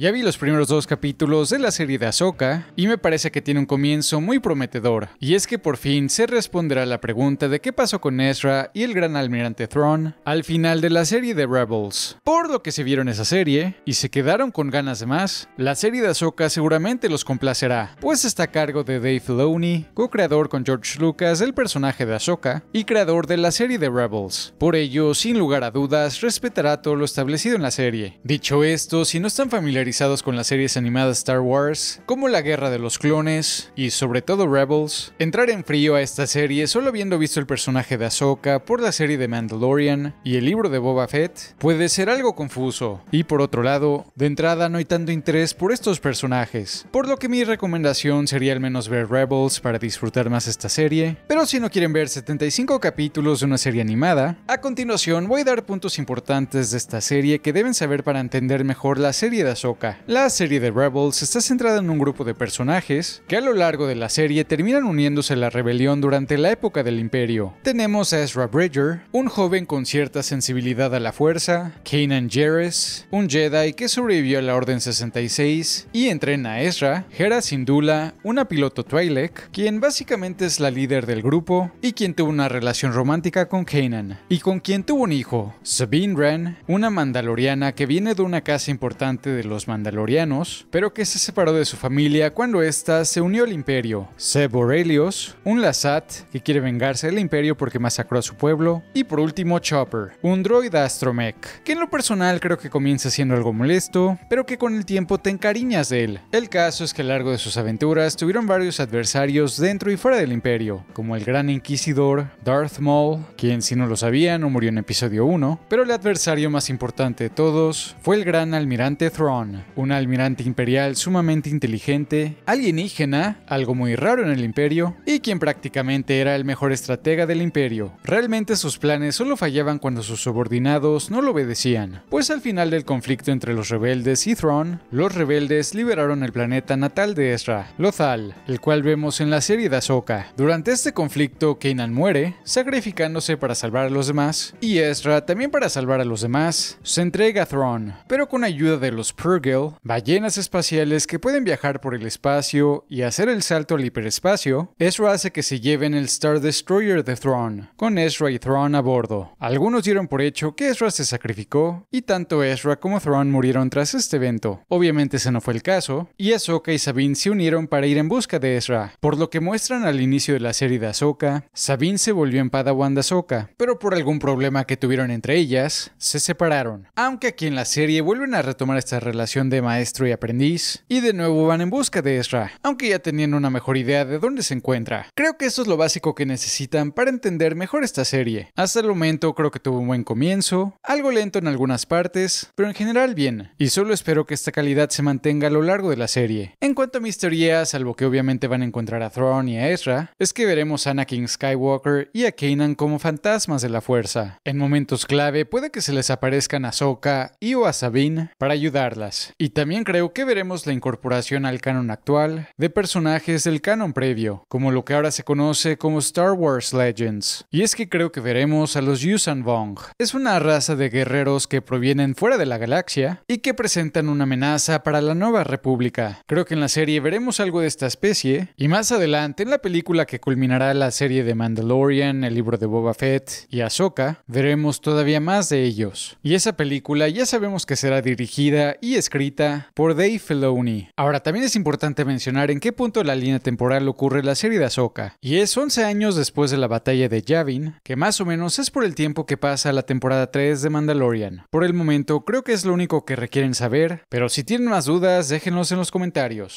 Ya vi los primeros dos capítulos de la serie de Ahsoka y me parece que tiene un comienzo muy prometedor, y es que por fin se responderá la pregunta de qué pasó con Ezra y el gran almirante Thrawn al final de la serie de Rebels. Por lo que se vieron esa serie y se quedaron con ganas de más, la serie de Ahsoka seguramente los complacerá, pues está a cargo de Dave Filoni, co-creador con George Lucas del personaje de Ahsoka y creador de la serie de Rebels. Por ello, sin lugar a dudas, respetará todo lo establecido en la serie. Dicho esto, si no están familiarizados con las series animadas Star Wars, como La Guerra de los Clones y sobre todo Rebels, entrar en frío a esta serie solo habiendo visto el personaje de Ahsoka por la serie de Mandalorian y el libro de Boba Fett puede ser algo confuso. Y por otro lado, de entrada no hay tanto interés por estos personajes, por lo que mi recomendación sería al menos ver Rebels para disfrutar más esta serie, pero si no quieren ver 75 capítulos de una serie animada, a continuación voy a dar puntos importantes de esta serie que deben saber para entender mejor la serie de Ahsoka la serie de Rebels está centrada en un grupo de personajes que a lo largo de la serie terminan uniéndose a la rebelión durante la época del imperio. Tenemos a Ezra Bridger, un joven con cierta sensibilidad a la fuerza, Kanan Jarrus, un Jedi que sobrevivió a la Orden 66 y entrena a Ezra, Hera Syndulla, una piloto Twi'lek, quien básicamente es la líder del grupo y quien tuvo una relación romántica con Kanan y con quien tuvo un hijo, Sabine Wren, una mandaloriana que viene de una casa importante de los mandalorianos, pero que se separó de su familia cuando ésta se unió al imperio. Seb Aurelius, un Lazat que quiere vengarse del imperio porque masacró a su pueblo, y por último Chopper, un droid astromech, que en lo personal creo que comienza siendo algo molesto, pero que con el tiempo te encariñas de él. El caso es que a lo largo de sus aventuras tuvieron varios adversarios dentro y fuera del imperio, como el gran inquisidor Darth Maul, quien si no lo sabía no murió en episodio 1, pero el adversario más importante de todos fue el gran almirante Thrawn, un almirante imperial sumamente inteligente, alienígena, algo muy raro en el imperio, y quien prácticamente era el mejor estratega del imperio. Realmente sus planes solo fallaban cuando sus subordinados no lo obedecían, pues al final del conflicto entre los rebeldes y Thrawn, los rebeldes liberaron el planeta natal de Ezra, Lothal, el cual vemos en la serie de Ahsoka. Durante este conflicto, Kanan muere, sacrificándose para salvar a los demás, y Ezra también para salvar a los demás, se entrega a Thrawn, pero con ayuda de los ballenas espaciales que pueden viajar por el espacio y hacer el salto al hiperespacio, Ezra hace que se lleven el Star Destroyer de throne con Ezra y Thrawn a bordo. Algunos dieron por hecho que Ezra se sacrificó y tanto Ezra como Thrawn murieron tras este evento. Obviamente ese no fue el caso, y Ahsoka y Sabine se unieron para ir en busca de Ezra. Por lo que muestran al inicio de la serie de Ahsoka, Sabine se volvió en Padawan de Ahsoka, pero por algún problema que tuvieron entre ellas, se separaron. Aunque aquí en la serie vuelven a retomar esta relación de maestro y aprendiz, y de nuevo van en busca de Ezra, aunque ya tenían una mejor idea de dónde se encuentra. Creo que eso es lo básico que necesitan para entender mejor esta serie. Hasta el momento creo que tuvo un buen comienzo, algo lento en algunas partes, pero en general bien, y solo espero que esta calidad se mantenga a lo largo de la serie. En cuanto a mis teorías, salvo que obviamente van a encontrar a Thrawn y a Ezra, es que veremos a Anakin Skywalker y a Kanan como fantasmas de la fuerza. En momentos clave puede que se les aparezcan a Soka y o a Sabine para ayudarlas. Y también creo que veremos la incorporación al canon actual de personajes del canon previo, como lo que ahora se conoce como Star Wars Legends. Y es que creo que veremos a los Yuuzhan Vong. Es una raza de guerreros que provienen fuera de la galaxia y que presentan una amenaza para la nueva república. Creo que en la serie veremos algo de esta especie y más adelante en la película que culminará la serie de Mandalorian, el libro de Boba Fett y Ahsoka, veremos todavía más de ellos. Y esa película ya sabemos que será dirigida y es escrita por Dave Filoni. Ahora, también es importante mencionar en qué punto de la línea temporal ocurre la serie de Ahsoka, y es 11 años después de la batalla de Yavin, que más o menos es por el tiempo que pasa la temporada 3 de Mandalorian. Por el momento, creo que es lo único que requieren saber, pero si tienen más dudas, déjenlos en los comentarios.